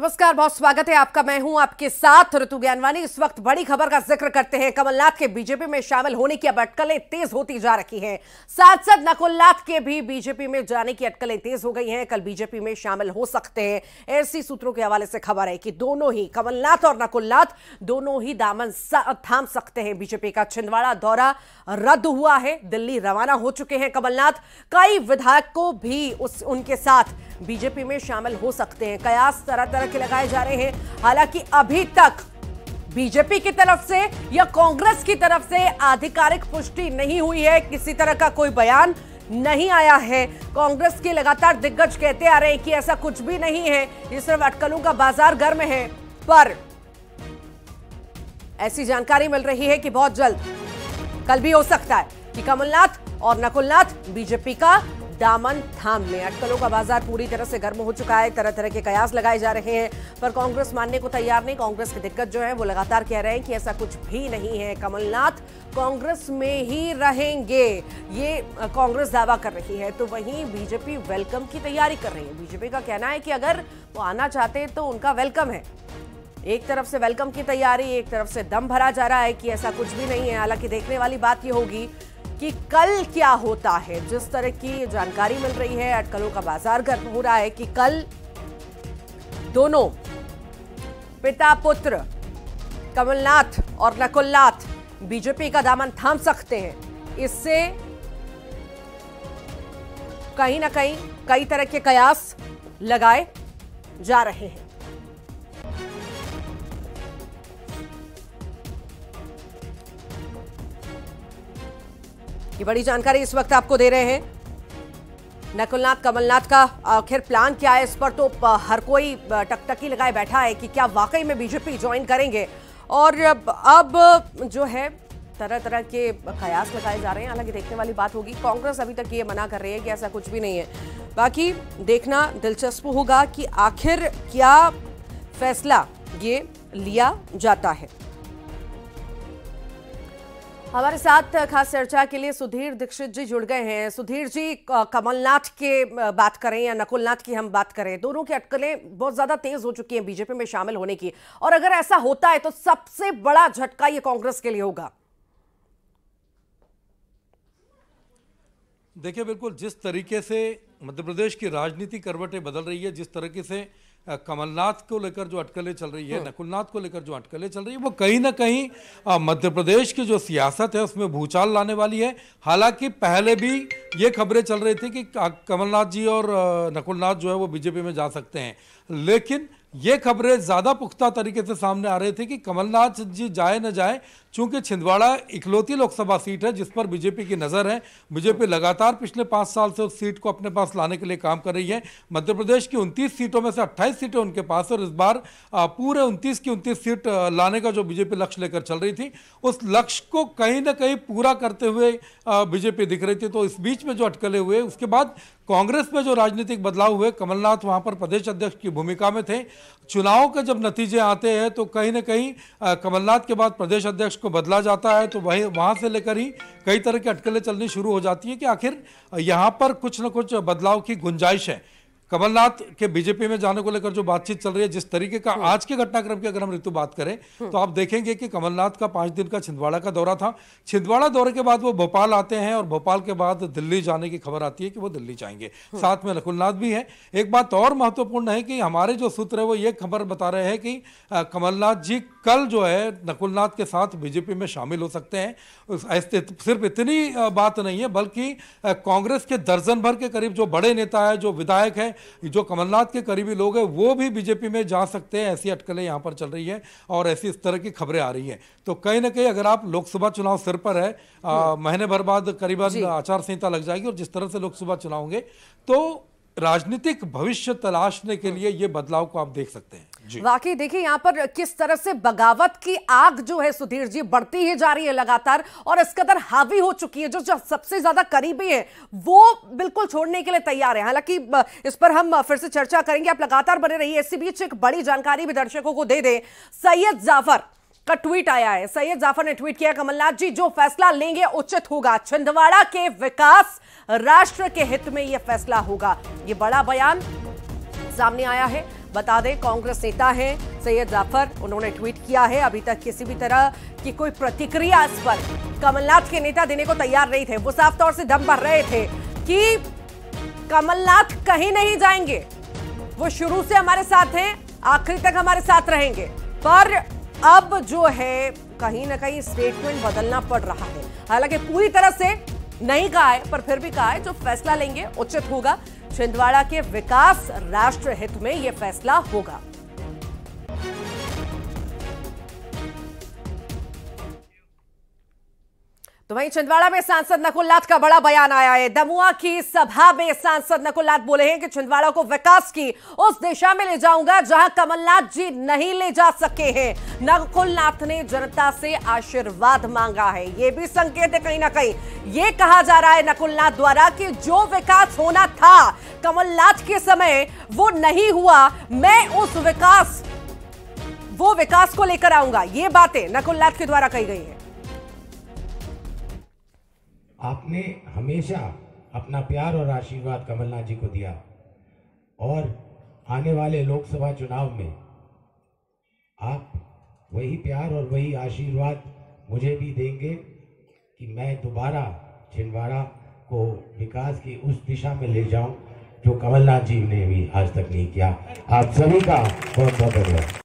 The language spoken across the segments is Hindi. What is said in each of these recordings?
नमस्कार बहुत स्वागत है आपका मैं हूं आपके साथ ऋतु ज्ञानवानी इस वक्त बड़ी खबर का जिक्र करते हैं कमलनाथ के बीजेपी में शामिल होने की अब अटकलें तेज होती जा रही हैं सांसद नकुलनाथ के भी बीजेपी में जाने की अटकलें तेज हो गई हैं कल बीजेपी में शामिल हो सकते हैं ऐसी सूत्रों के हवाले से खबर है कि दोनों ही कमलनाथ और नकुलनाथ दोनों ही दामन थाम सकते हैं बीजेपी का छिंदवाड़ा दौरा रद्द हुआ है दिल्ली रवाना हो चुके हैं कमलनाथ कई विधायक को भी उस उनके साथ बीजेपी में शामिल हो सकते हैं कयास तरह तरह के लगाए जा रहे हैं हालांकि अभी तक बीजेपी की तरफ से या कांग्रेस की तरफ से आधिकारिक पुष्टि नहीं हुई है किसी तरह का कोई बयान नहीं आया है कांग्रेस के लगातार दिग्गज कहते आ रहे हैं कि ऐसा कुछ भी नहीं है ये सिर्फ अटकलों का बाजार गर्म है पर ऐसी जानकारी मिल रही है कि बहुत जल्द कल भी हो सकता है कि कमलनाथ और नकुलनाथ बीजेपी का दामन थाम लें अटकलों का बाजार पूरी तरह से गर्म हो चुका है तरह तरह के कयास लगाए जा रहे हैं पर कांग्रेस मानने को तैयार नहीं कांग्रेस की दिक्कत जो है वो लगातार कह रहे हैं कि ऐसा कुछ भी नहीं है कमलनाथ कांग्रेस में ही रहेंगे ये कांग्रेस दावा कर रही है तो वहीं बीजेपी वेलकम की तैयारी कर रही है बीजेपी का कहना है कि अगर वो आना चाहते तो उनका वेलकम है एक तरफ से वेलकम की तैयारी एक तरफ से दम भरा जा रहा है कि ऐसा कुछ भी नहीं है हालांकि देखने वाली बात ये होगी कि कल क्या होता है जिस तरह की जानकारी मिल रही है अटकलों का बाजार गर्म हो रहा है कि कल दोनों पिता पुत्र कमलनाथ और नकुलनाथ बीजेपी का दामन थाम सकते हैं इससे कहीं ना कहीं कई तरह के कयास लगाए जा रहे हैं ये बड़ी जानकारी इस वक्त आपको दे रहे हैं नकुलनाथ कमलनाथ का आखिर प्लान क्या है इस पर तो हर कोई टकटकी लगाए बैठा है कि क्या वाकई में बीजेपी ज्वाइन करेंगे और अब जो है तरह तरह के कयास लगाए जा रहे हैं हालांकि देखने वाली बात होगी कांग्रेस अभी तक ये मना कर रही है कि ऐसा कुछ भी नहीं है बाकी देखना दिलचस्प होगा कि आखिर क्या फैसला ये लिया जाता है हमारे साथ खास चर्चा के लिए सुधीर दीक्षित जी जुड़ गए हैं सुधीर जी कमलनाथ के बात करें या नकुलनाथ की हम बात करें दोनों की अटकलें बहुत ज्यादा तेज हो चुकी हैं बीजेपी में शामिल होने की और अगर ऐसा होता है तो सबसे बड़ा झटका ये कांग्रेस के लिए होगा देखिए बिल्कुल जिस तरीके से मध्य प्रदेश की राजनीति करवटें बदल रही है जिस तरीके से कमलनाथ को लेकर जो अटकलें चल रही है हाँ। नकुलनाथ को लेकर जो अटकलें चल रही है वो कहीं ना कहीं मध्य प्रदेश की जो सियासत है उसमें भूचाल लाने वाली है हालांकि पहले भी ये खबरें चल रही थी कि कमलनाथ जी और नकुलनाथ जो है वो बीजेपी में जा सकते हैं लेकिन ये खबरें ज़्यादा पुख्ता तरीके से सामने आ रही थी कि कमलनाथ जी जाए ना जाए चूंकि छिंदवाड़ा इकलौती लोकसभा सीट है जिस पर बीजेपी की नज़र है बीजेपी लगातार पिछले पाँच साल से उस सीट को अपने पास लाने के लिए काम कर रही है मध्य प्रदेश की उनतीस सीटों में से अट्ठाईस सीटें उनके पास और इस बार पूरे उनतीस की उनतीस सीट लाने का जो बीजेपी लक्ष्य लेकर चल रही थी उस लक्ष्य को कहीं ना कहीं पूरा करते हुए बीजेपी दिख रही थी तो इस बीच में जो अटकले हुए उसके बाद कांग्रेस में जो राजनीतिक बदलाव हुए कमलनाथ वहाँ पर प्रदेश अध्यक्ष की भूमिका में थे चुनाव के जब नतीजे आते हैं तो कहीं ना कहीं कमलनाथ के बाद प्रदेश अध्यक्ष को बदला जाता है तो वही वहाँ से लेकर ही कई तरह की अटकलें चलनी शुरू हो जाती है कि आखिर यहाँ पर कुछ न कुछ बदलाव की गुंजाइश है कमलनाथ के बीजेपी में जाने को लेकर जो बातचीत चल रही है जिस तरीके का आज के घटनाक्रम की अगर हम ऋतु बात करें तो आप देखेंगे कि कमलनाथ का पांच दिन का छिंदवाड़ा का दौरा था छिंदवाड़ा दौरे के बाद वो भोपाल आते हैं और भोपाल के बाद दिल्ली जाने की खबर आती है कि वो दिल्ली जाएंगे साथ में नकुलनाथ भी है एक बात और महत्वपूर्ण है कि हमारे जो सूत्र है वो ये खबर बता रहे हैं कि कमलनाथ जी कल जो है नकुलनाथ के साथ बीजेपी में शामिल हो सकते हैं सिर्फ इतनी बात नहीं है बल्कि कांग्रेस के दर्जन भर के करीब जो बड़े नेता है जो विधायक है जो कमलनाथ के करीबी लोग हैं वो भी बीजेपी में जा सकते हैं ऐसी अटकलें यहाँ पर चल रही हैं और ऐसी इस तरह की खबरें आ रही हैं तो कहीं ना कहीं अगर आप लोकसभा चुनाव सिर पर है हम्म। महीने भर बाद करीबन आचार संहिता लग जाएगी और जिस तरह से लोकसभा चुनाव होंगे तो राजनीतिक भविष्य तलाशने के लिए ये बदलाव को आप देख सकते हैं वाकई देखिए यहाँ पर किस तरह से बगावत की आग जो है सुधीर जी बढ़ती ही जा रही है लगातार और इस कदर हावी हो चुकी है जो, जो सबसे ज्यादा करीबी है वो बिल्कुल छोड़ने के लिए तैयार है हालांकि इस पर हम फिर से चर्चा करेंगे आप लगातार बने रहिए इसी बीच एक बड़ी जानकारी भी दर्शकों को दे दें सैयद जाफर का ट्वीट आया है सैयद जाफर ने ट्वीट किया कमलनाथ जी जो फैसला लेंगे उचित होगा छिंदवाड़ा के विकास राष्ट्र के हित में यह फैसला होगा ये बड़ा बयान सामने आया है बता दें कांग्रेस नेता हैं सैयद जाफर उन्होंने ट्वीट किया है अभी तक किसी भी तरह की कोई प्रतिक्रिया इस पर कमलनाथ के नेता देने को तैयार नहीं थे वो साफ तौर से दम भर रहे थे कि कमलनाथ कहीं नहीं जाएंगे वो शुरू से हमारे साथ हैं आखिरी तक हमारे साथ रहेंगे पर अब जो है कहीं ना कहीं स्टेटमेंट बदलना पड़ रहा है हालांकि पूरी तरह से नहीं कहा है पर फिर भी कहा है जो फैसला लेंगे उचित होगा छिंदवाड़ा के विकास राष्ट्र हित में यह फैसला होगा तो वहीं छिंदवाड़ा में सांसद नकुलनाथ का बड़ा बयान आया है दमुआ की सभा में सांसद नकुलनाथ बोले हैं कि छिंदवाड़ा को विकास की उस दिशा में ले जाऊंगा जहां कमलनाथ जी नहीं ले जा सके हैं नकुलनाथ ने जनता से आशीर्वाद मांगा है ये भी संकेत है कहीं ना कहीं ये कहा जा रहा है नकुलनाथ द्वारा कि जो विकास होना था कमलनाथ के समय वो नहीं हुआ मैं उस विकास वो विकास को लेकर आऊंगा ये बातें नकुलनाथ के द्वारा कही गई है आपने हमेशा अपना प्यार और आशीर्वाद कमलनाथ जी को दिया और आने वाले लोकसभा चुनाव में आप वही प्यार और वही आशीर्वाद मुझे भी देंगे कि मैं दोबारा छिंदवाड़ा को विकास की उस दिशा में ले जाऊं जो कमलनाथ जी ने भी आज तक नहीं किया आप सभी का बहुत बहुत धन्यवाद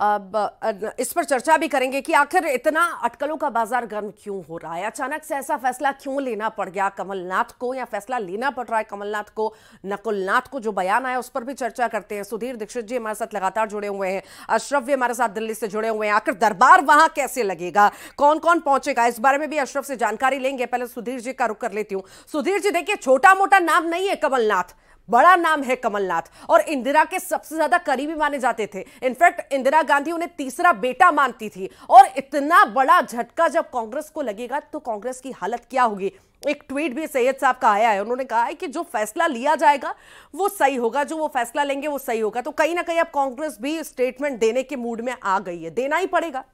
इस पर चर्चा भी करेंगे कि आखिर इतना अटकलों का बाजार गर्म क्यों हो रहा है अचानक से ऐसा फैसला क्यों लेना पड़ गया कमलनाथ को या फैसला लेना पड़ रहा है कमलनाथ को नकुलनाथ को जो बयान आया उस पर भी चर्चा करते हैं सुधीर दीक्षित जी हमारे साथ लगातार जुड़े हुए हैं अशरफ भी हमारे साथ दिल्ली से जुड़े हुए हैं आखिर दरबार वहां कैसे लगेगा कौन कौन पहुंचेगा इस बारे में भी अशरफ से जानकारी लेंगे पहले सुधीर जी का रुख कर लेती हूँ सुधीर जी देखिए छोटा मोटा नाम नहीं है कमलनाथ बड़ा नाम है कमलनाथ और इंदिरा के सबसे ज्यादा करीबी माने जाते थे इनफैक्ट इंदिरा गांधी उन्हें तीसरा बेटा मानती थी और इतना बड़ा झटका जब कांग्रेस को लगेगा तो कांग्रेस की हालत क्या होगी एक ट्वीट भी सैयद साहब का आया है उन्होंने कहा है कि जो फैसला लिया जाएगा वो सही होगा जो वो फैसला लेंगे वो सही होगा तो कहीं ना कहीं अब कांग्रेस भी स्टेटमेंट देने के मूड में आ गई है देना ही पड़ेगा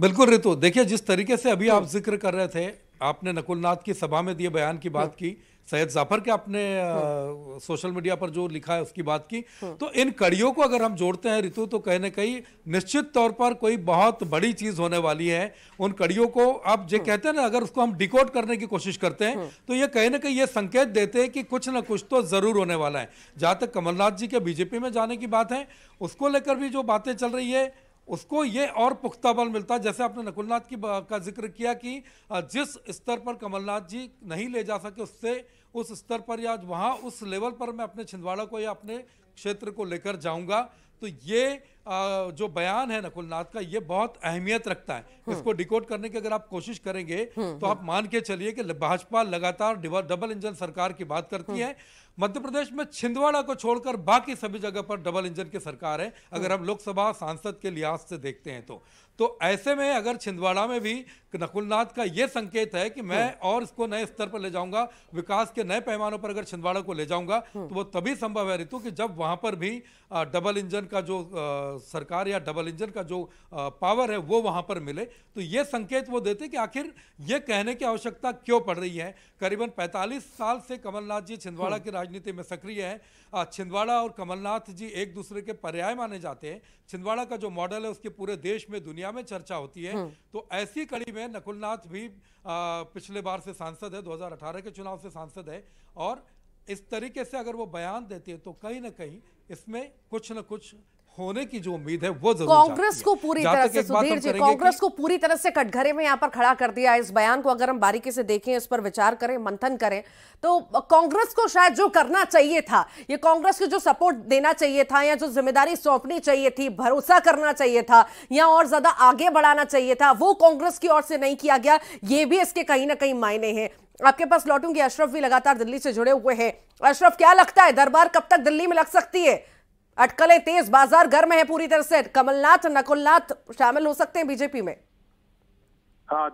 बिल्कुल रितु देखिए जिस तरीके से अभी आप जिक्र कर रहे थे आपने नकुलनाथ की सभा में दिए बयान की बात की सैयद जाफर के आपने आ, सोशल मीडिया पर जो लिखा है उसकी बात की तो इन कड़ियों को अगर हम जोड़ते हैं ऋतु तो कहीं ना कहीं निश्चित तौर पर कोई बहुत बड़ी चीज होने वाली है उन कड़ियों को आप जो हम्म। कहते हैं ना अगर उसको हम डिकोड करने की कोशिश करते हैं हम्म। तो ये कहीं ना कहीं ये संकेत देते हैं कि कुछ ना कुछ तो जरूर होने वाला है जहां तक कमलनाथ जी के बीजेपी में जाने की बात है उसको लेकर भी जो बातें चल रही है उसको ये और पुख्ता बल मिलता जैसे आपने नकुलनाथ की का जिक्र किया कि जिस स्तर पर कमलनाथ जी नहीं ले जा सके उससे उस स्तर पर या वहाँ उस लेवल पर मैं अपने छिंदवाड़ा को या अपने क्षेत्र को लेकर जाऊंगा तो ये जो बयान है नकुलनाथ का ये बहुत अहमियत रखता है हम्म। इसको डिकोड करने की अगर आप कोशिश करेंगे हम्म, तो आप हम्म। मान के चलिए कि भाजपा लगातार डबल इंजन सरकार की बात करती है मध्य प्रदेश में छिंदवाड़ा को छोड़कर बाकी सभी जगह पर डबल इंजन की सरकार है अगर हम लोकसभा सांसद के लिहाज से देखते हैं तो तो ऐसे में अगर छिंदवाड़ा में भी नकुलनाथ का यह संकेत है कि मैं और इसको नए स्तर पर ले जाऊंगा विकास के नए पैमानों पर अगर छिंदवाड़ा को ले जाऊंगा तो वो तभी संभव है ऋतु कि जब वहां पर भी डबल इंजन का जो आ, सरकार या डबल इंजन का जो आ, पावर है वो वहाँ पर मिले तो ये संकेत वो देते कि आखिर ये कहने की आवश्यकता क्यों पड़ रही है करीबन 45 साल से कमलनाथ जी छिंदवाड़ा हम्म। की राजनीति में सक्रिय हैं छिंदवाड़ा और कमलनाथ जी एक दूसरे के पर्याय माने जाते हैं छिंदवाड़ा का जो मॉडल है उसके पूरे देश में दुनिया में चर्चा होती है हम्म। तो ऐसी कड़ी में नकुलनाथ भी आ, पिछले बार से सांसद है 2018 के चुनाव से सांसद है और इस तरीके से अगर वो बयान देती है तो कहीं ना कहीं इसमें कुछ न कुछ होने की जो उम्मीद है वो जरूर कांग्रेस को पूरी तरह से सुधीर जी कांग्रेस को पूरी तरह से कटघरे में यहाँ पर खड़ा कर दिया इस बयान को अगर हम बारीकी से देखें इस पर विचार करें मंथन करें तो कांग्रेस को शायद जो करना चाहिए था ये कांग्रेस को जो सपोर्ट देना चाहिए था या जो जिम्मेदारी सौंपनी चाहिए थी भरोसा करना चाहिए था या और ज्यादा आगे बढ़ाना चाहिए था वो कांग्रेस की ओर से नहीं किया गया ये भी इसके कहीं ना कहीं मायने हैं आपके पास लौटूंगी अशरफ भी लगातार दिल्ली से जुड़े हुए हैं अशरफ क्या लगता है दरबार कब तक दिल्ली में लग सकती है अटकलें तेज बाजार गर्म है पूरी तरह से कमलनाथ नकुलनाथ शामिल हो सकते हैं बीजेपी में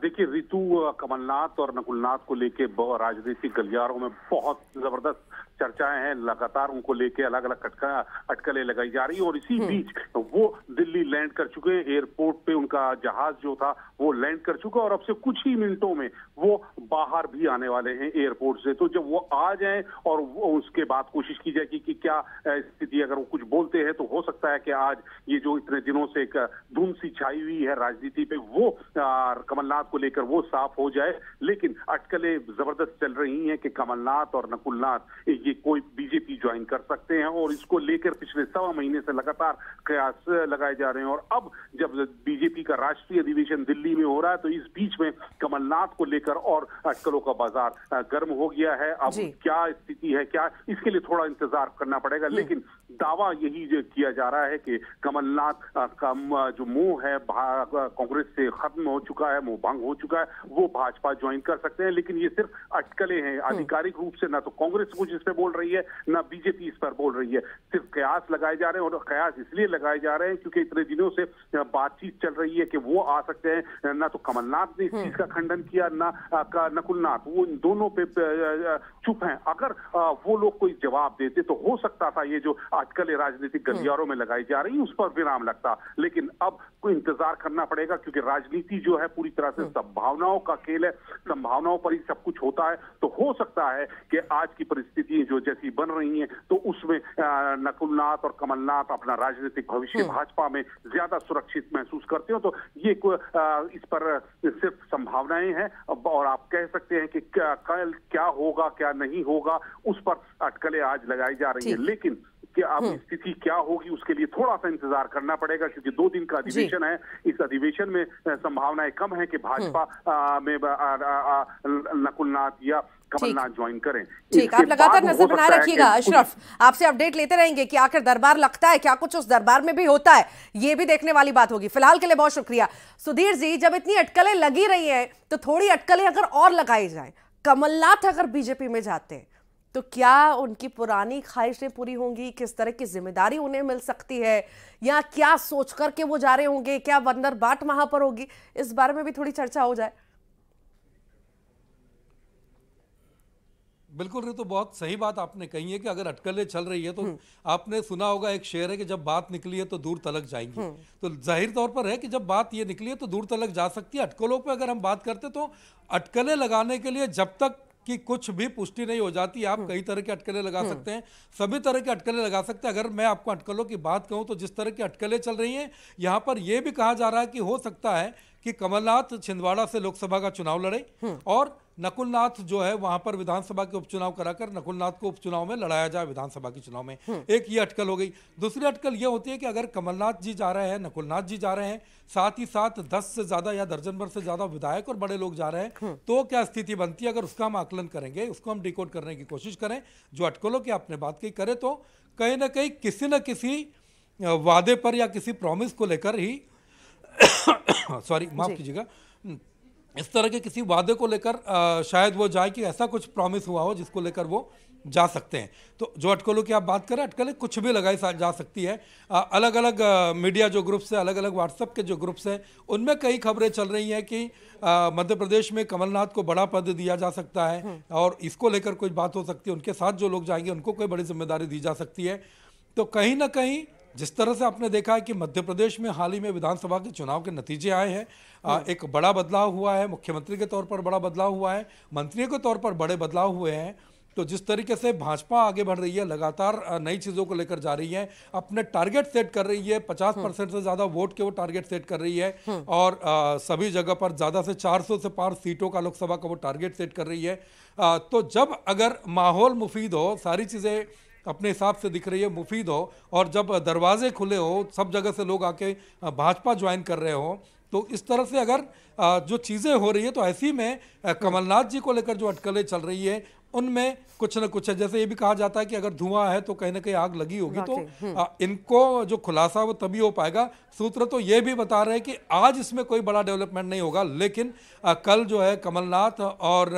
देखिए ऋतु कमलनाथ और नकुलनाथ को लेके राजनीतिक गलियारों में बहुत जबरदस्त चर्चाएं हैं लगातार उनको लेके अलग अलग अटका अटकलें लगाई जा रही और इसी हम्म। बीच वो दिल्ली लैंड कर चुके एयरपोर्ट पे उनका जहाज जो था वो लैंड कर चुका और अब से कुछ ही मिनटों में वो बाहर भी आने वाले हैं एयरपोर्ट से तो जब वो आ जाए और उसके बाद कोशिश की जाएगी कि क्या स्थिति अगर वो कुछ बोलते हैं तो हो सकता है कि आज ये जो इतने दिनों से एक धूम सी छाई हुई है राजनीति पे वो कमल कमलनाथ को लेकर वो साफ हो जाए लेकिन अटकलें जबरदस्त चल रही हैं कि कमलनाथ और नकुलनाथ ये कोई बीजेपी ज्वाइन कर सकते हैं और इसको लेकर पिछले सवा महीने से लगातार प्रयास लगाए जा रहे हैं और अब जब बीजेपी का राष्ट्रीय अधिवेशन दिल्ली में हो रहा है तो इस बीच में कमलनाथ को लेकर और अटकलों का बाजार गर्म हो गया है अब क्या स्थिति है क्या इसके लिए थोड़ा इंतजार करना पड़ेगा हम्म। लेकिन दावा यही जो किया जा रहा है कि कमलनाथ का जो मुंह है कांग्रेस से खत्म हो चुका है वो भंग हो चुका है वो भाजपा ज्वाइन कर सकते हैं लेकिन ये सिर्फ अटकले हैं हम्म। आधिकारिक रूप से ना तो कांग्रेस कुछ इस पर बोल रही है ना बीजेपी इस पर बोल रही है सिर्फ कयास लगाए जा रहे हैं और कयास इसलिए लगाए जा रहे हैं क्योंकि इतने दिनों से बातचीत चल रही है कि वो आ सकते हैं ना तो कमलनाथ ने इस हम्म। चीज का खंडन किया ना नकुलनाथ वो इन दोनों पे चुप हैं अगर वो लोग कोई जवाब देते तो हो सकता था ये जो आजकल राजनीतिक हम्म। गलियारों में लगाई जा रही है उस पर विराम लगता लेकिन अब कोई इंतजार करना पड़ेगा क्योंकि राजनीति जो है पूरी तरह से हम्म। संभावनाओं का खेल है संभावनाओं पर ही सब कुछ होता है तो हो सकता है कि आज की परिस्थितियां जो जैसी बन रही हैं तो उसमें नकुलनाथ और कमलनाथ अपना राजनीतिक भविष्य हम्म। भाजपा में ज्यादा सुरक्षित महसूस करते हो तो ये इस पर सिर्फ संभावनाएं हैं और आप कह सकते हैं कि कल क्या होगा क्या नहीं होगा उस पर अटकलें आज लगाई जा रही है लेकिन कि आप हम्म। स्थिति क्या होगी उसके लिए थोड़ा सा इंतजार करना पड़ेगा क्योंकि दो दिन का अधिवेशन है इस अधिवेशन में संभावनाएं कम है कि हम्म। भाजपा में नकुलनाथ या कमलनाथ ज्वाइन करें ठीक आप लगातार नजर बना रखिएगा अशरफ आपसे अपडेट लेते रहेंगे कि आखिर दरबार लगता है क्या कुछ उस दरबार में भी होता है ये भी देखने वाली बात होगी फिलहाल के लिए बहुत शुक्रिया सुधीर जी जब इतनी अटकलें लगी रही हैं तो थोड़ी अटकलें अगर और लगाई जाए कमलनाथ अगर बीजेपी में जाते हैं तो क्या उनकी पुरानी ख्वाहिशें पूरी होंगी किस तरह की जिम्मेदारी उन्हें मिल सकती है या क्या सोच करके वो जा रहे होंगे क्या बंदर बाट वहां पर होगी इस बारे में भी थोड़ी चर्चा हो जाए बिल्कुल रे तो बहुत सही बात आपने कही है कि अगर अटकलें चल रही है तो हम्म। आपने सुना होगा एक शेर है कि जब बात निकली है तो दूर तलक जाएंगी हम्म। तो जाहिर तौर पर है कि जब बात ये निकली है तो दूर तलक जा सकती है अटकलों पे अगर हम बात करते तो अटकलें लगाने के लिए जब तक कि कुछ भी पुष्टि नहीं हो जाती आप हम्म। कई तरह के अटकलें लगा हम्म। सकते हैं सभी तरह के अटकलें लगा सकते हैं अगर मैं आपको अटकलों की बात कहूं तो जिस तरह की अटकलें चल रही हैं यहां पर यह भी कहा जा रहा है कि हो सकता है कि कमलनाथ छिंदवाड़ा से लोकसभा का चुनाव लड़े हम्म। और नकुलनाथ जो है वहां पर विधानसभा के उपचुनाव कराकर नकुलनाथ को उपचुनाव में लड़ाया जाए विधानसभा के चुनाव में हम्म। एक ये अटकल हो गई दूसरी अटकल ये होती है कि अगर कमलनाथ जी जा रहे हैं नकुलनाथ जी जा रहे हैं साथ ही साथ दस से ज्यादा या दर्जन भर से ज्यादा विधायक और बड़े लोग जा रहे हैं हम्म। तो क्या स्थिति बनती है अगर उसका हम आकलन करेंगे उसको हम डिकोड करने की कोशिश करें जो अटकलों की आपने बात की करें तो कहीं ना कहीं किसी न किसी वादे पर या किसी प्रॉमिस को लेकर ही सॉरी माफ़ कीजिएगा हम्म, इस तरह के किसी वादे को लेकर शायद वो जाए कि ऐसा कुछ प्रॉमिस हुआ हो जिसको लेकर वो जा सकते हैं तो जो अटकलों की आप बात करें अटकलें कुछ भी लगाई जा सकती है आ, अलग अलग आ, मीडिया जो ग्रुप्स हैं अलग अलग व्हाट्सएप के जो ग्रुप्स हैं उनमें कई खबरें चल रही हैं कि मध्य प्रदेश में कमलनाथ को बड़ा पद दिया जा सकता है हम्म। और इसको लेकर कोई बात हो सकती है उनके साथ जो लोग जाएंगे उनको कोई बड़ी जिम्मेदारी दी जा सकती है तो कहीं ना कहीं जिस तरह से आपने देखा है कि मध्य प्रदेश में हाल ही में विधानसभा के चुनाव के नतीजे आए हैं हम्म। एक बड़ा बदलाव हुआ है मुख्यमंत्री के तौर पर बड़ा बदलाव हुआ है मंत्रियों के तौर पर बड़े बदलाव हुए हैं तो जिस तरीके से भाजपा आगे बढ़ रही है लगातार नई चीज़ों को लेकर जा रही है अपने टारगेट सेट कर रही है 50 हम्म। परसेंट से ज़्यादा वोट के वो टारगेट सेट कर रही है हम्म। और आ, सभी जगह पर ज़्यादा से 400 से पार सीटों का लोकसभा का वो टारगेट सेट कर रही है आ, तो जब अगर माहौल मुफीद हो सारी चीज़ें अपने हिसाब से दिख रही है मुफीद हो और जब दरवाजे खुले हो सब जगह से लोग आके भाजपा ज्वाइन कर रहे हो तो इस तरह से अगर जो चीज़ें हो रही है तो ऐसी में कमलनाथ जी को लेकर जो अटकलें चल रही है उनमें कुछ ना कुछ है जैसे ये भी कहा जाता है कि अगर धुआं है तो कहीं ना कहीं आग लगी होगी तो हम्म। आ, इनको जो खुलासा वो तभी हो पाएगा सूत्र तो ये भी बता रहे हैं कि आज इसमें कोई बड़ा डेवलपमेंट नहीं होगा लेकिन आ, कल जो है कमलनाथ और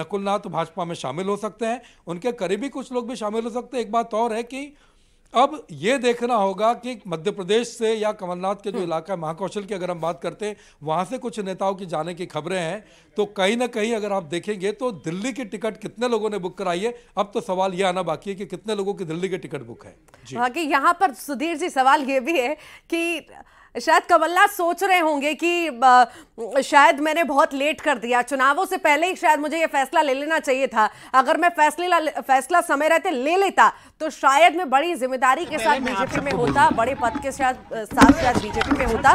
नकुलनाथ भाजपा में शामिल हो सकते हैं उनके करीबी कुछ लोग भी शामिल हो सकते हैं एक बात और है कि अब ये देखना होगा कि मध्य प्रदेश से या कमलनाथ के जो हम्म। इलाका है महाकौशल की अगर हम बात करते हैं वहाँ से कुछ नेताओं की जाने की खबरें हैं तो कहीं ना कहीं अगर आप देखेंगे तो दिल्ली की टिकट कितने लोगों ने बुक कराई है अब तो सवाल ये आना बाकी है कि कितने लोगों की दिल्ली की टिकट बुक है जी यहाँ पर सुधीर जी सवाल ये भी है कि शायद कमलनाथ सोच रहे होंगे कि शायद मैंने बहुत लेट कर दिया चुनावों से पहले ही शायद मुझे ये फैसला ले लेना चाहिए था अगर मैं फैसले फैसला समय रहते ले लेता तो शायद मैं बड़ी जिम्मेदारी के साथ बीजेपी में होता बड़े पद के साथ साथ शायद बीजेपी में होता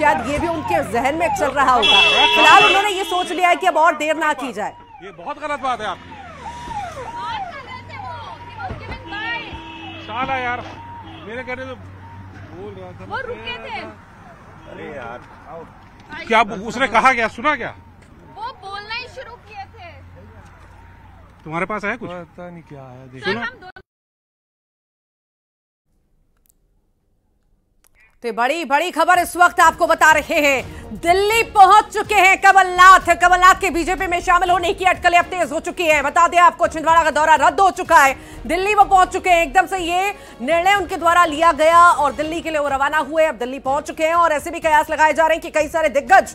शायद ये भी उनके जहन में चल रहा होगा फिलहाल उन्होंने ये सोच लिया है कि अब और देर ना की जाए ये बहुत गलत बात है आपकी यार मेरे कहने तो वो रुके थे अरे यार क्या उसने कहा क्या सुना क्या वो बोलना ही शुरू किए थे तुम्हारे पास है कुछ पता नहीं क्या आया देखो तो बड़ी बड़ी खबर इस वक्त आपको बता रहे हैं दिल्ली पहुंच चुके हैं कमलनाथ कमलनाथ के बीजेपी में शामिल होने की अटकलें अब तेज हो चुकी है बता दें आपको छिंदवाड़ा का दौरा रद्द हो चुका है दिल्ली वो पहुंच चुके हैं एकदम से ये निर्णय उनके द्वारा लिया गया और दिल्ली के लिए वो रवाना हुए अब दिल्ली पहुंच चुके हैं और ऐसे भी कयास लगाए जा रहे हैं कि कई सारे दिग्गज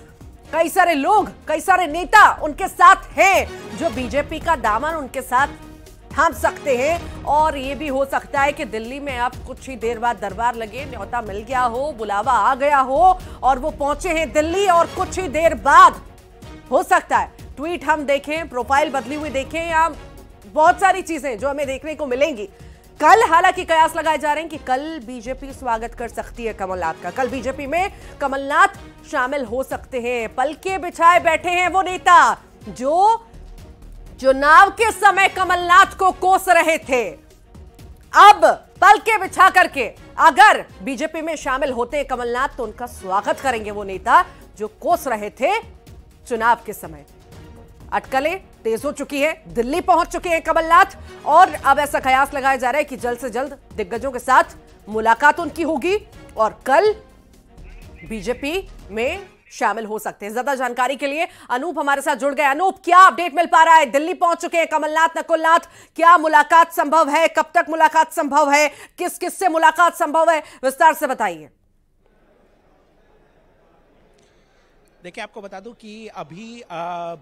कई सारे लोग कई सारे नेता उनके साथ हैं जो बीजेपी का दामन उनके साथ थाम सकते हैं और ये भी हो सकता है कि दिल्ली में अब कुछ ही देर बाद दरबार लगे न्योता मिल गया हो बुलावा आ गया हो और वो पहुंचे हैं दिल्ली और कुछ ही देर बाद हो सकता है ट्वीट हम देखें प्रोफाइल बदली हुई देखें या बहुत सारी चीजें जो हमें देखने को मिलेंगी कल हालांकि कयास लगाए जा रहे हैं कि कल बीजेपी स्वागत कर सकती है कमलनाथ का कल बीजेपी में कमलनाथ शामिल हो सकते हैं पलके बिछाए बैठे हैं वो नेता जो चुनाव के समय कमलनाथ को कोस रहे थे अब पलके बिछा करके अगर बीजेपी में शामिल होते हैं कमलनाथ तो उनका स्वागत करेंगे वो नेता जो कोस रहे थे चुनाव के समय अटकलें तेज हो चुकी है दिल्ली पहुंच चुके हैं कमलनाथ और अब ऐसा कयास लगाया जा रहा है कि जल्द से जल्द दिग्गजों के साथ मुलाकात उनकी होगी और कल बीजेपी में शामिल हो सकते हैं ज्यादा जानकारी के लिए अनूप हमारे साथ जुड़ गए अनूप क्या अपडेट मिल पा रहा है दिल्ली पहुंच चुके हैं कमलनाथ नकुलनाथ क्या मुलाकात संभव है कब तक मुलाकात संभव है किस किस से मुलाकात संभव है विस्तार से बताइए देखिए आपको बता दूं कि अभी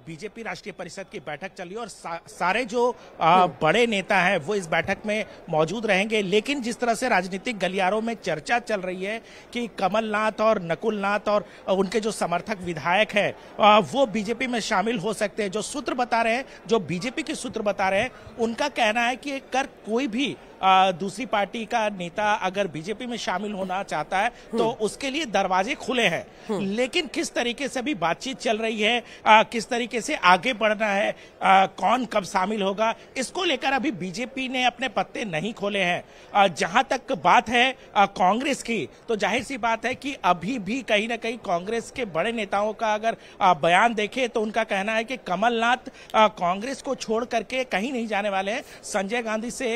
बीजेपी राष्ट्रीय परिषद की बैठक चली और सा, सारे जो आ, हम्म। बड़े नेता हैं वो इस बैठक में मौजूद रहेंगे लेकिन जिस तरह से राजनीतिक गलियारों में चर्चा चल रही है कि कमलनाथ और नकुलनाथ और उनके जो समर्थक विधायक हैं वो बीजेपी में शामिल हो सकते हैं जो सूत्र बता रहे हैं जो बीजेपी के सूत्र बता रहे हैं उनका कहना है कि कर कोई भी दूसरी पार्टी का नेता अगर बीजेपी में शामिल होना चाहता है तो हम्म। उसके लिए दरवाजे खुले हैं हम्म। लेकिन किस तरीके से भी बातचीत चल रही है आ, किस तरीके से आगे बढ़ना है आ, कौन कब शामिल होगा इसको लेकर अभी बीजेपी ने अपने पत्ते नहीं खोले हैं जहां तक बात है कांग्रेस की तो जाहिर सी बात है कि अभी भी कहीं ना कहीं कांग्रेस के बड़े नेताओं का अगर बयान देखे तो उनका कहना है कि कमलनाथ कांग्रेस को छोड़ करके कहीं नहीं जाने वाले हैं संजय गांधी से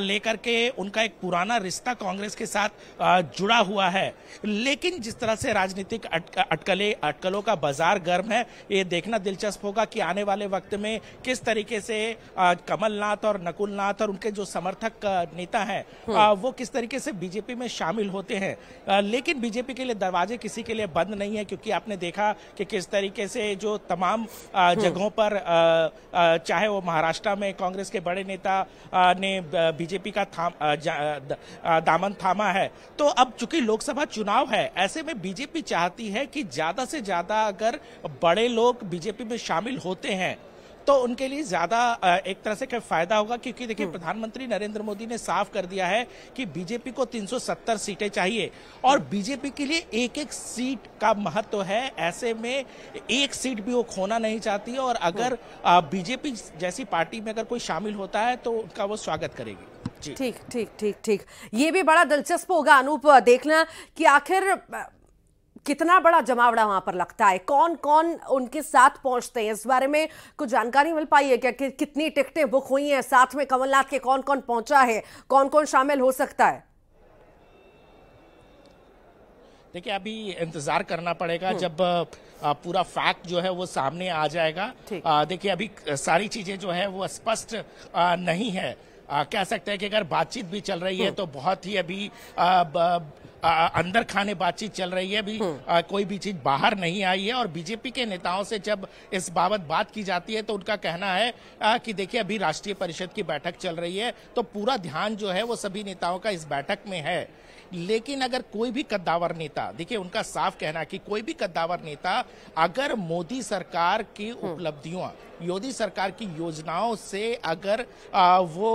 लेकर लेकर के उनका एक पुराना रिश्ता कांग्रेस के साथ जुड़ा हुआ है लेकिन जिस तरह से राजनीतिक अटकले अटकलों का बाजार गर्म है ये देखना दिलचस्प होगा कि आने वाले वक्त में किस तरीके से कमलनाथ और नकुलनाथ और उनके जो समर्थक नेता है हम्म। वो किस तरीके से बीजेपी में शामिल होते हैं लेकिन बीजेपी के लिए दरवाजे किसी के लिए बंद नहीं है क्योंकि आपने देखा कि किस तरीके से जो तमाम हम्म। जगहों पर चाहे वो महाराष्ट्र में कांग्रेस के बड़े नेता ने बीजेपी का थाम, दामन थामा है तो अब चूंकि लोकसभा चुनाव है ऐसे में बीजेपी चाहती है कि ज्यादा से ज्यादा अगर बड़े लोग बीजेपी में शामिल होते हैं तो उनके लिए ज्यादा एक तरह से फायदा होगा क्योंकि देखिए हम्म। प्रधानमंत्री नरेंद्र मोदी ने साफ कर दिया है कि बीजेपी को 370 सीटें चाहिए और हम्म। बीजेपी के लिए एक एक सीट का महत्व है ऐसे में एक सीट भी वो खोना नहीं चाहती और अगर हम्म। बीजेपी जैसी पार्टी में अगर कोई शामिल होता है तो उनका वो स्वागत करेगी ठीक ठीक ठीक ठीक ये भी बड़ा दिलचस्प होगा अनूप देखना कि आखिर कितना बड़ा जमावड़ा वहां पर लगता है कौन कौन उनके साथ पहुंचते हैं इस बारे में कुछ जानकारी मिल पाई है क्या कि कितनी टिकटें बुक हुई हैं साथ में कमलनाथ के कौन कौन पहुंचा है कौन कौन शामिल हो सकता है देखिए अभी इंतजार करना पड़ेगा हम्म। जब पूरा फैक्ट जो है वो सामने आ जाएगा देखिए अभी सारी चीजें जो है वो स्पष्ट नहीं है आ, कह सकते हैं कि अगर बातचीत भी चल रही है हम्म। तो बहुत ही अभी आ, ब, आ, अंदर खाने बातचीत चल रही है अभी हम्म। कोई भी चीज बाहर नहीं आई है और बीजेपी के नेताओं से जब इस बाबत बात की जाती है तो उनका कहना है आ, कि देखिए अभी राष्ट्रीय परिषद की बैठक चल रही है तो पूरा ध्यान जो है वो सभी नेताओं का इस बैठक में है लेकिन अगर कोई भी कद्दावर नेता देखिए उनका साफ कहना कि कोई भी कद्दावर नेता अगर मोदी सरकार की हम्म। उपलब्धियों योगी सरकार की योजनाओं से अगर वो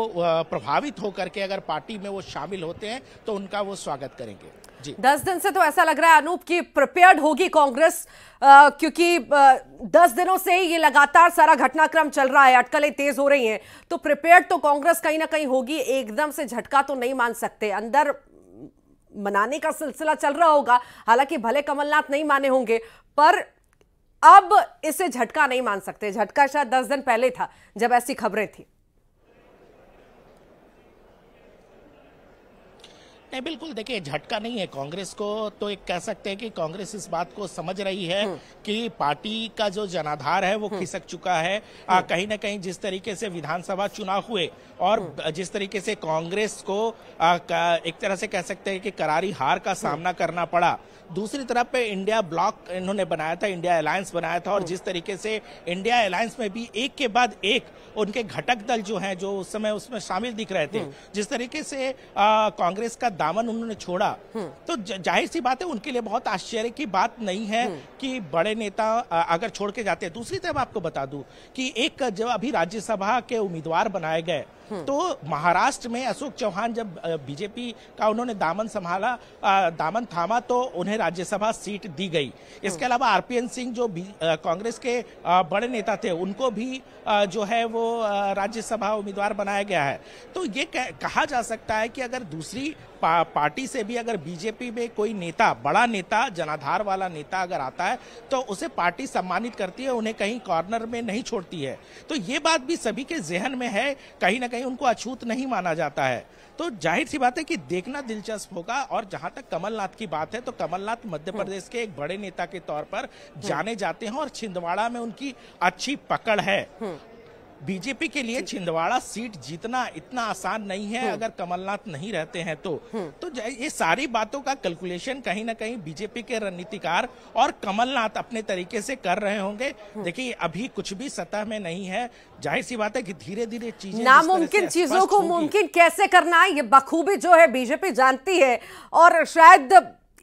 प्रभावित होकर के अगर पार्टी में वो शामिल होते हैं तो उनका वो स्वागत करेंगे जी दस दिन से तो ऐसा लग रहा है अनूप की प्रिपेयर्ड होगी कांग्रेस क्योंकि आ, दस दिनों से ये लगातार सारा घटनाक्रम चल रहा है अटकलें तेज हो रही हैं तो प्रिपेयर्ड तो कांग्रेस कहीं ना कहीं होगी एकदम से झटका तो नहीं मान सकते अंदर मनाने का सिलसिला चल रहा होगा हालांकि भले कमलनाथ नहीं माने होंगे पर अब इसे झटका नहीं मान सकते झटका शायद दस दिन पहले था जब ऐसी खबरें थी नहीं बिल्कुल देखिए झटका नहीं है कांग्रेस को तो एक कह सकते हैं कि कांग्रेस इस बात को समझ रही है हम्म। कि पार्टी का जो जनाधार है वो हम्म। खिसक चुका है हम्म। कहीं ना कहीं जिस तरीके से विधानसभा चुनाव हुए और जिस तरीके से कांग्रेस को आ, एक तरह से कह सकते हैं कि करारी हार का सामना करना पड़ा दूसरी तरफ पे इंडिया ब्लॉक इन्होंने बनाया था इंडिया अलायंस बनाया था और जिस तरीके से इंडिया अलायंस में भी एक के बाद एक उनके घटक दल जो है जो उस समय उसमें शामिल दिख रहे थे जिस तरीके से कांग्रेस का दामन उन्होंने छोड़ा हम्म। तो जाहिर सी बात है उनके लिए बहुत आश्चर्य की बात नहीं है हम्म। कि बड़े नेता अगर छोड़ के जाते हैं दूसरी तरफ आपको बता दूं कि एक जब अभी राज्यसभा के उम्मीदवार बनाए गए तो महाराष्ट्र में अशोक चौहान जब बीजेपी का उन्होंने दामन संभाला दामन थामा तो उन्हें राज्यसभा सीट दी गई इसके हम्म। अलावा आरपीएन सिंह जो कांग्रेस के बड़े नेता थे उनको भी जो है वो राज्यसभा उम्मीदवार बनाया गया है तो ये कहा जा सकता है कि अगर दूसरी पा, पार्टी से भी अगर बीजेपी में कोई नेता बड़ा नेता जनाधार वाला नेता अगर आता है तो उसे पार्टी सम्मानित करती है उन्हें कहीं कॉर्नर में नहीं छोड़ती है तो ये बात भी सभी के जहन में है कहीं ना कहीं कहीं उनको अछूत नहीं माना जाता है तो जाहिर सी बात है कि देखना दिलचस्प होगा और जहां तक कमलनाथ की बात है तो कमलनाथ मध्य हम्म। प्रदेश के एक बड़े नेता के तौर पर हम्म। जाने जाते हैं और छिंदवाड़ा में उनकी अच्छी पकड़ है हम्म। बीजेपी के लिए छिंदवाड़ा सीट जीतना इतना आसान नहीं है हम्म। अगर कमलनाथ नहीं रहते हैं तो हम्म। तो ये सारी बातों का कैलकुलेशन कहीं ना कहीं बीजेपी के रणनीतिकार और कमलनाथ अपने तरीके से कर रहे होंगे हम्म। देखिए अभी कुछ भी सतह में नहीं है जाहिर सी बात है कि धीरे धीरे चीजें नामुमकिन चीजों को मुमकिन कैसे करना है ये बखूबी जो है बीजेपी जानती है और शायद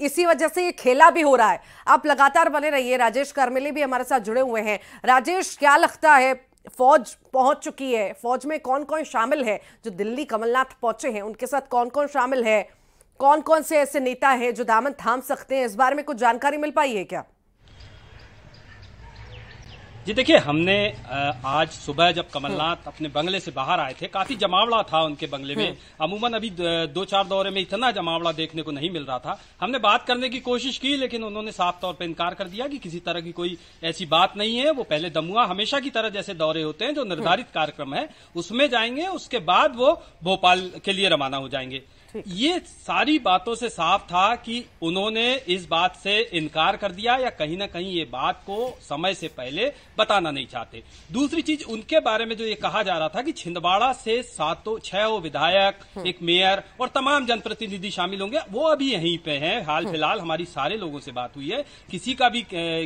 इसी वजह से ये खेला भी हो रहा है आप लगातार बने रहिए राजेश कर्मेली भी हमारे साथ जुड़े हुए हैं राजेश क्या लगता है फौज पहुंच चुकी है फौज में कौन कौन शामिल है जो दिल्ली कमलनाथ पहुंचे हैं उनके साथ कौन कौन शामिल है कौन कौन से ऐसे नेता हैं जो दामन थाम सकते हैं इस बारे में कुछ जानकारी मिल पाई है क्या जी देखिए हमने आज सुबह जब कमलनाथ हम्म। अपने बंगले से बाहर आए थे काफी जमावड़ा था उनके बंगले में हम्म। अमूमन अभी दो चार दौरे में इतना जमावड़ा देखने को नहीं मिल रहा था हमने बात करने की कोशिश की लेकिन उन्होंने साफ तौर पर इनकार कर दिया कि किसी तरह की कोई ऐसी बात नहीं है वो पहले दमुआ हमेशा की तरह जैसे दौरे होते हैं जो निर्धारित हम्म। कार्यक्रम है उसमें जाएंगे उसके बाद वो भोपाल के लिए रवाना हो जाएंगे ये सारी बातों से साफ था कि उन्होंने इस बात से इनकार कर दिया या कहीं ना कहीं ये बात को समय से पहले बताना नहीं चाहते दूसरी चीज उनके बारे में जो ये कहा जा रहा था कि छिंदवाड़ा से सातों छह विधायक हम्म। एक मेयर और तमाम जनप्रतिनिधि शामिल होंगे वो अभी यहीं पे हैं हाल हम्म। फिलहाल हमारी सारे लोगों से बात हुई है किसी का भी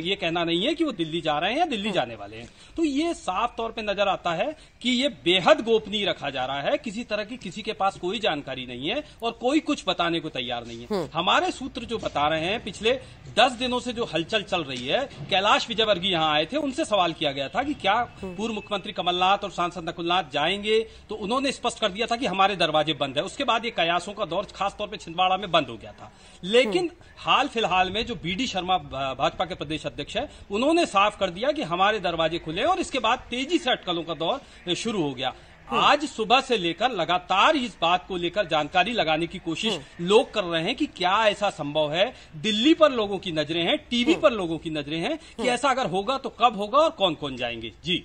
ये कहना नहीं है कि वो दिल्ली जा रहे हैं या दिल्ली हम्म। जाने वाले हैं तो ये साफ तौर पर नजर आता है कि ये बेहद गोपनीय रखा जा रहा है किसी तरह की किसी के पास कोई जानकारी नहीं है और कोई कुछ बताने को तैयार नहीं है हम्म। हमारे सूत्र जो बता रहे हैं पिछले दस दिनों से जो हलचल चल रही है कैलाश विजयवर्गीय यहाँ आए थे उनसे सवाल किया गया था कि क्या हम्म। पूर्व मुख्यमंत्री कमलनाथ और सांसद नकुलनाथ जाएंगे तो उन्होंने स्पष्ट कर दिया था कि हमारे दरवाजे बंद है उसके बाद ये कयासों का दौर खासतौर पर छिंदवाड़ा में बंद हो गया था लेकिन हम्म। हाल फिलहाल में जो बीडी शर्मा भाजपा के प्रदेश अध्यक्ष है उन्होंने साफ कर दिया कि हमारे दरवाजे खुले और इसके बाद तेजी से अटकलों का दौर शुरू हो गया हम्म। आज सुबह से लेकर लगातार इस बात को लेकर जानकारी लगाने की कोशिश हम्म। लोग कर रहे हैं कि क्या ऐसा संभव है दिल्ली पर लोगों की नजरें हैं टीवी हम्म। पर लोगों की नजरें हैं कि ऐसा अगर होगा तो कब होगा और कौन कौन जाएंगे जी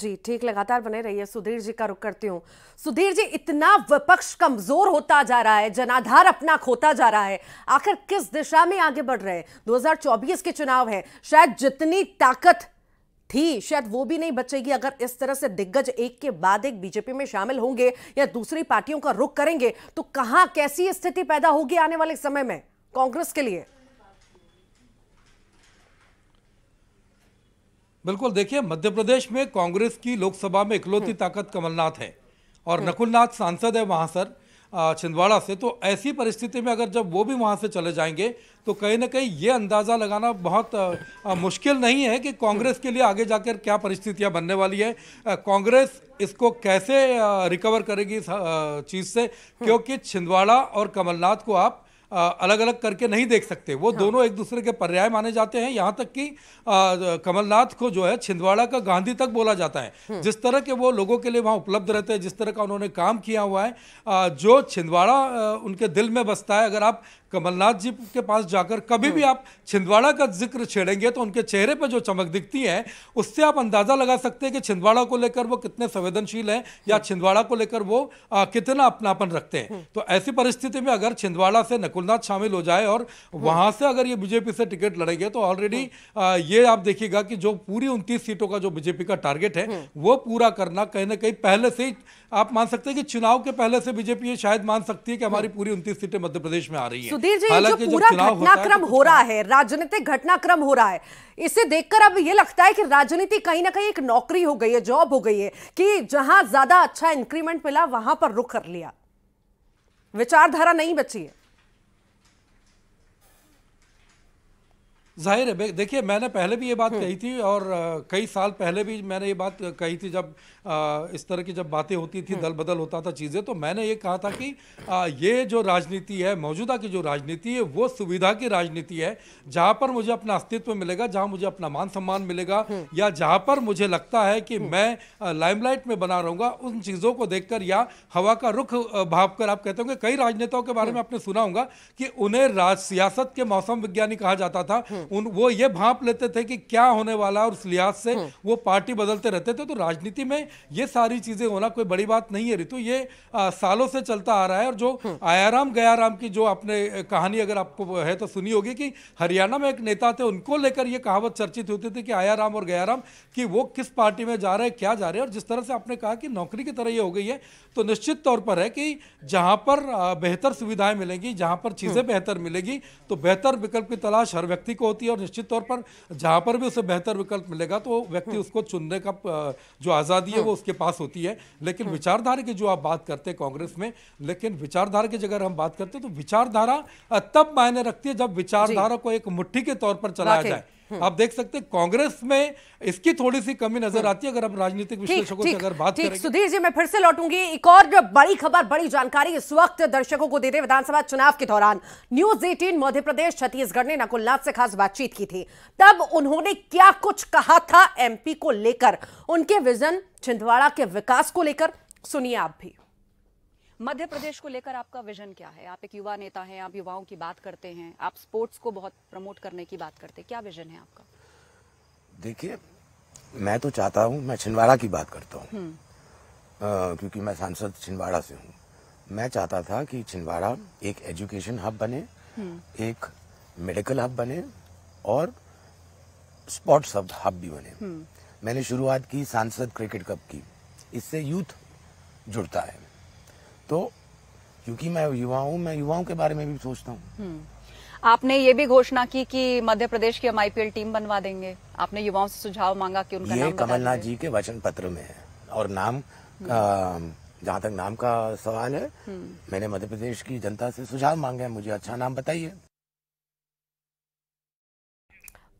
जी ठीक लगातार बने रहिए सुधीर जी का रुख करती हूँ सुधीर जी इतना विपक्ष कमजोर होता जा रहा है जनाधार अपना खोता जा रहा है आखिर किस दिशा में आगे बढ़ रहे हैं 2024 के चुनाव है शायद जितनी ताकत थी शायद वो भी नहीं बचेगी अगर इस तरह से दिग्गज एक के बाद एक बीजेपी में शामिल होंगे या दूसरी पार्टियों का रुख करेंगे तो कहां कैसी स्थिति पैदा होगी आने वाले समय में कांग्रेस के लिए बिल्कुल देखिए मध्य प्रदेश में कांग्रेस की लोकसभा में इकलौती हम्म। ताकत कमलनाथ है और हम्म। नकुलनाथ सांसद है वहां सर छिंदवाड़ा से तो ऐसी परिस्थिति में अगर जब वो भी वहाँ से चले जाएंगे तो कहीं ना कहीं ये अंदाज़ा लगाना बहुत मुश्किल नहीं है कि कांग्रेस के लिए आगे जाकर क्या परिस्थितियाँ बनने वाली है कांग्रेस इसको कैसे रिकवर करेगी इस चीज़ से क्योंकि छिंदवाड़ा और कमलनाथ को आप अलग अलग करके नहीं देख सकते वो हाँ। दोनों एक दूसरे के पर्याय माने जाते हैं यहाँ तक कि कमलनाथ को जो है छिंदवाड़ा का गांधी तक बोला जाता है हम्म। जिस तरह के वो लोगों के लिए वहाँ उपलब्ध रहते हैं जिस तरह का उन्होंने काम किया हुआ है जो छिंदवाड़ा उनके दिल में बसता है अगर आप कमलनाथ जी के पास जाकर कभी भी हाँ। आप छिंदवाड़ा का जिक्र छेड़ेंगे तो उनके चेहरे पर जो चमक दिखती है उससे आप अंदाज़ा लगा सकते हैं कि छिंदवाड़ा को लेकर वो कितने संवेदनशील हैं या हाँ। छिंदवाड़ा को लेकर वो आ, कितना अपनापन रखते हैं हाँ। तो ऐसी परिस्थिति में अगर छिंदवाड़ा से नकुलनाथ शामिल हो जाए और वहाँ से अगर ये बीजेपी से टिकट लड़ेंगे तो ऑलरेडी ये आप देखिएगा कि जो पूरी उनतीस सीटों का जो बीजेपी का टारगेट है वो पूरा करना कहीं ना कहीं पहले से ही आप मान सकते हैं कि चुनाव के पहले से बीजेपी ये शायद मान सकती है कि हमारी पूरी उनतीस सीटें मध्य प्रदेश में आ रही है सुधीर जी जो पूरा घटनाक्रम तो हो रहा है राजनीतिक घटनाक्रम हो रहा है इसे देखकर अब ये लगता है कि राजनीति कहीं ना कहीं एक नौकरी हो गई है जॉब हो गई है कि जहां ज्यादा अच्छा इंक्रीमेंट मिला वहां पर रुख कर लिया विचारधारा नहीं बची है जाहिर है देखिए मैंने पहले भी ये बात हम्म। कही थी और कई साल पहले भी मैंने ये बात कही थी जब इस तरह की जब बातें होती थी हम्म। दल बदल होता था चीज़ें तो मैंने ये कहा था कि ये जो राजनीति है मौजूदा की जो राजनीति है वो सुविधा की राजनीति है जहाँ पर मुझे अपना अस्तित्व मिलेगा जहाँ मुझे अपना मान सम्मान मिलेगा हम्म। या जहाँ पर मुझे लगता है कि मैं लाइमलाइट में बना रहूँगा उन चीज़ों को देख या हवा का रुख भाप आप कहते होंगे कई राजनेताओं के बारे में आपने सुना होगा कि उन्हें राज सियासत के मौसम विज्ञानी कहा जाता था उन वो ये भाप लेते थे कि क्या होने वाला और उस लिहाज से हम्म। वो पार्टी बदलते रहते थे तो राजनीति में ये सारी चीजें होना कोई बड़ी बात नहीं है रितु ये आ, सालों से चलता आ रहा है और जो हम्म। आयाराम गयाराम की जो आपने कहानी अगर आपको है तो सुनी होगी कि हरियाणा में एक नेता थे उनको लेकर ये कहावत चर्चित होती थी कि आयाराम और गयाराम कि वो किस पार्टी में जा रहे हैं क्या जा रहे हैं और जिस तरह से आपने कहा कि नौकरी की तरह ये हो गई है तो निश्चित तौर पर है कि जहां पर बेहतर सुविधाएं मिलेंगी जहां पर चीज़ें हम्म। बेहतर मिलेगी तो बेहतर विकल्प की तलाश हर व्यक्ति को होती है और निश्चित तौर पर जहाँ पर भी उसे बेहतर विकल्प मिलेगा तो व्यक्ति उसको चुनने का जो आज़ादी है वो हाँ। उसके पास होती है लेकिन हाँ। विचारधारा की जो आप बात करते हैं कांग्रेस में लेकिन विचारधारा की जगह हम बात करते हैं तो विचारधारा तब मायने रखती है जब विचारधारा को एक मुठ्ठी के तौर पर चलाया जाए आप देख सकते हैं कांग्रेस में इसकी थोड़ी सी कमी नजर हम्म। आती है अगर आप राजनीतिक विश्लेषकों से अगर बात करें सुधीर जी मैं फिर से लौटूंगी एक और बड़ी खबर बड़ी जानकारी इस वक्त दर्शकों को देते विधानसभा चुनाव के दौरान न्यूज एटीन मध्य प्रदेश छत्तीसगढ़ ने नकुलनाथ से खास बातचीत की थी तब उन्होंने क्या कुछ कहा था एमपी को लेकर उनके विजन छिंदवाड़ा के विकास को लेकर सुनिए आप भी मध्य प्रदेश को लेकर आपका विजन क्या है आप एक युवा नेता हैं आप युवाओं की बात करते हैं आप स्पोर्ट्स को बहुत प्रमोट करने की बात करते हैं क्या विजन है आपका देखिए मैं तो चाहता हूँ मैं छिंदवाड़ा की बात करता हूँ हम्म। क्योंकि मैं सांसद छिंदवाड़ा से हूँ मैं चाहता था कि छिंदवाड़ा एक एजुकेशन हब बने हम्म। एक मेडिकल हब बने और स्पोर्ट्स हब हब भी बने हम्म। मैंने शुरुआत की सांसद क्रिकेट कप की इससे यूथ जुड़ता है तो क्योंकि मैं युवा हूँ मैं युवाओं के बारे में भी सोचता हूँ हम्म। आपने ये भी घोषणा की कि मध्य प्रदेश की हम आईपीएल टीम बनवा देंगे आपने युवाओं से सुझाव मांगा कि उनका ये कमलनाथ जी के वचन पत्र में है और नाम हम्म। जहाँ तक नाम का सवाल है हम्म। मैंने मध्य प्रदेश की जनता से सुझाव मांगे मुझे अच्छा नाम बताइए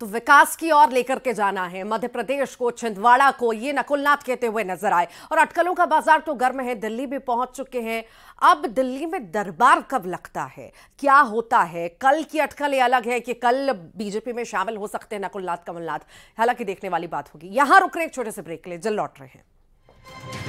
तो विकास की ओर लेकर के जाना है मध्य प्रदेश को छिंदवाड़ा को ये नकुलनाथ कहते हुए नजर आए और अटकलों का बाजार तो गर्म है दिल्ली भी पहुंच चुके हैं अब दिल्ली में दरबार कब लगता है क्या होता है कल की अटकलें अलग है कि कल बीजेपी में शामिल हो सकते हैं नकुलनाथ कमलनाथ हालांकि देखने वाली बात होगी यहां रुक रहे एक छोटे से ब्रेक ले जल लौट रहे हैं